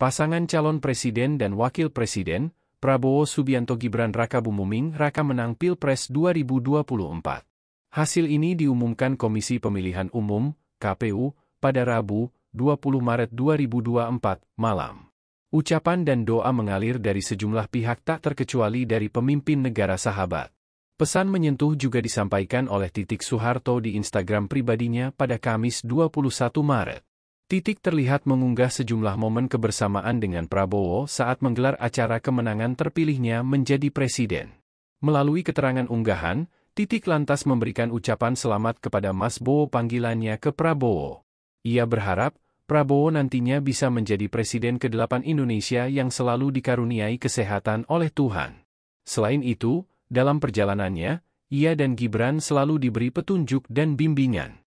Pasangan calon presiden dan wakil presiden, Prabowo Subianto Gibran Raka Bumuming Raka menang Pilpres 2024. Hasil ini diumumkan Komisi Pemilihan Umum, KPU, pada Rabu, 20 Maret 2024, malam. Ucapan dan doa mengalir dari sejumlah pihak tak terkecuali dari pemimpin negara sahabat. Pesan menyentuh juga disampaikan oleh Titik Soeharto di Instagram pribadinya pada Kamis 21 Maret. Titik terlihat mengunggah sejumlah momen kebersamaan dengan Prabowo saat menggelar acara kemenangan terpilihnya menjadi presiden. Melalui keterangan unggahan, Titik lantas memberikan ucapan selamat kepada Mas Bowo panggilannya ke Prabowo. Ia berharap, Prabowo nantinya bisa menjadi Presiden ke-8 Indonesia yang selalu dikaruniai kesehatan oleh Tuhan. Selain itu, dalam perjalanannya, ia dan Gibran selalu diberi petunjuk dan bimbingan.